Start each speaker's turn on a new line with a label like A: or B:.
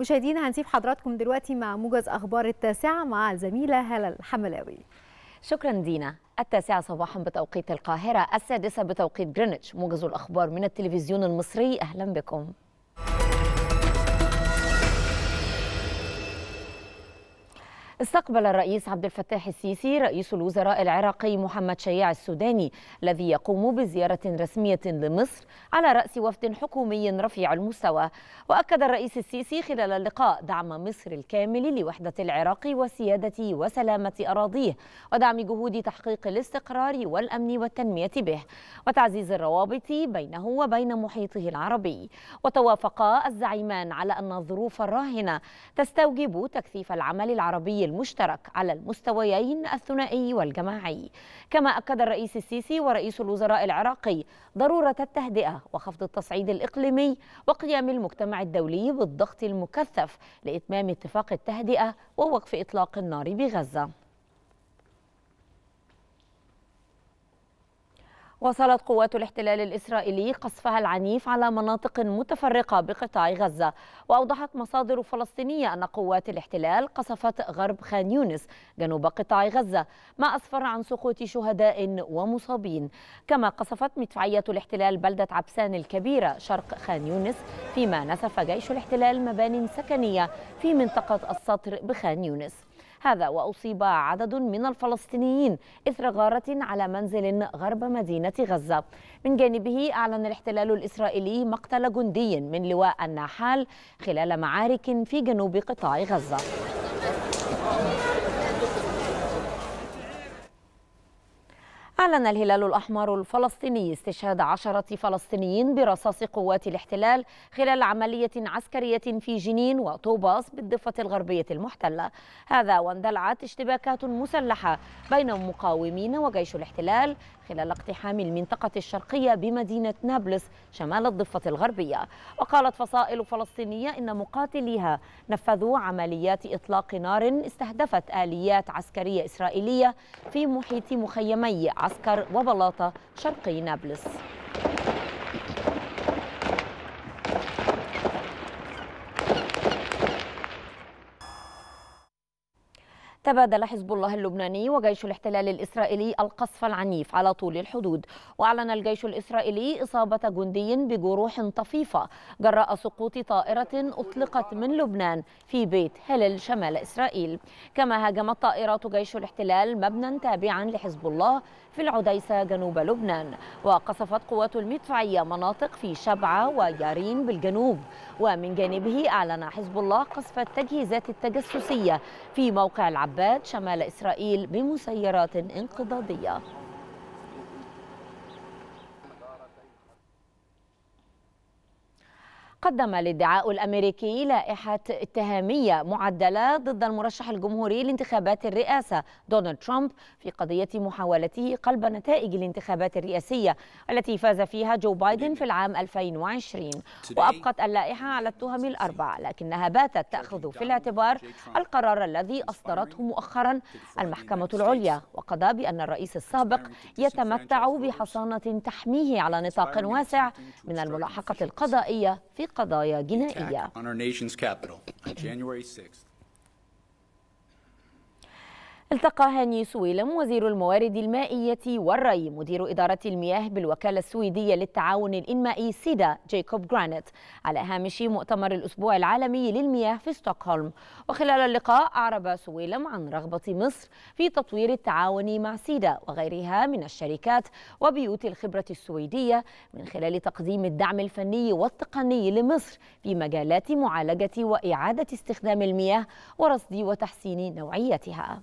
A: مشاهدينا هنسيب حضراتكم دلوقتي مع موجز اخبار التاسعه مع الزميله هلا الحملاوي شكرا دينا التاسعة صباحا بتوقيت القاهرة السادسة بتوقيت جرينتش موجز الأخبار من التلفزيون المصري أهلا بكم استقبل الرئيس عبد الفتاح السيسي رئيس الوزراء العراقي محمد شياع السوداني الذي يقوم بزيارة رسمية لمصر على رأس وفد حكومي رفيع المستوى وأكد الرئيس السيسي خلال اللقاء دعم مصر الكامل لوحدة العراق وسيادة وسلامة أراضيه ودعم جهود تحقيق الاستقرار والأمن والتنمية به وتعزيز الروابط بينه وبين محيطه العربي وتوافق الزعيمان على أن الظروف الراهنة تستوجب تكثيف العمل العربي المشترك على المستويين الثنائي والجماعي كما أكد الرئيس السيسي ورئيس الوزراء العراقي ضرورة التهدئة وخفض التصعيد الإقليمي وقيام المجتمع الدولي بالضغط المكثف لإتمام اتفاق التهدئة ووقف إطلاق النار بغزة واصلت قوات الاحتلال الإسرائيلي قصفها العنيف على مناطق متفرقة بقطاع غزة وأوضحت مصادر فلسطينية أن قوات الاحتلال قصفت غرب خان يونس جنوب قطاع غزة ما أسفر عن سقوط شهداء ومصابين كما قصفت مدفعية الاحتلال بلدة عبسان الكبيرة شرق خان يونس فيما نسف جيش الاحتلال مبان سكنية في منطقة السطر بخان يونس هذا وأصيب عدد من الفلسطينيين إثر غارة على منزل غرب مدينة غزة من جانبه أعلن الاحتلال الإسرائيلي مقتل جندي من لواء النحال خلال معارك في جنوب قطاع غزة أعلن الهلال الأحمر الفلسطيني استشهاد عشرة فلسطينيين برصاص قوات الاحتلال خلال عملية عسكرية في جنين وطوباس بالضفة الغربية المحتلة هذا واندلعت اشتباكات مسلحة بين مقاومين وجيش الاحتلال خلال اقتحام المنطقة الشرقية بمدينة نابلس شمال الضفة الغربية وقالت فصائل فلسطينية إن مقاتليها نفذوا عمليات إطلاق نار استهدفت آليات عسكرية إسرائيلية في محيط مخيمي عسكر وبلاطة شرقي نابلس تبادل حزب الله اللبناني وجيش الاحتلال الإسرائيلي القصف العنيف على طول الحدود وأعلن الجيش الإسرائيلي إصابة جندي بجروح طفيفة جراء سقوط طائرة أطلقت من لبنان في بيت هلل شمال إسرائيل كما هاجمت طائرات جيش الاحتلال مبنى تابعا لحزب الله في العديسة جنوب لبنان وقصفت قوات المدفعية مناطق في شبعة ويارين بالجنوب ومن جانبه أعلن حزب الله قصف التجهيزات التجسسية في موقع العبد عباد شمال إسرائيل بمسيرات انقضاضية قدم الادعاء الأمريكي لائحة اتهامية معدلة ضد المرشح الجمهوري لانتخابات الرئاسة دونالد ترامب في قضية محاولته قلب نتائج الانتخابات الرئاسية التي فاز فيها جو بايدن في العام 2020 وأبقت اللائحة على التهم الأربع لكنها باتت تأخذ في الاعتبار القرار الذي أصدرته مؤخرا المحكمة العليا وقضى بأن الرئيس السابق يتمتع بحصانة تحميه على نطاق واسع من الملاحقة القضائية في On our nation's capital on January 6th. التقى هاني سويلم وزير الموارد المائية والري مدير إدارة المياه بالوكالة السويدية للتعاون الإنمائي سيدا جيكوب جرانيت على هامش مؤتمر الأسبوع العالمي للمياه في ستوكهولم وخلال اللقاء أعرب سويلم عن رغبة مصر في تطوير التعاون مع سيدا وغيرها من الشركات وبيوت الخبرة السويدية من خلال تقديم الدعم الفني والتقني لمصر في مجالات معالجة وإعادة استخدام المياه ورصد وتحسين نوعيتها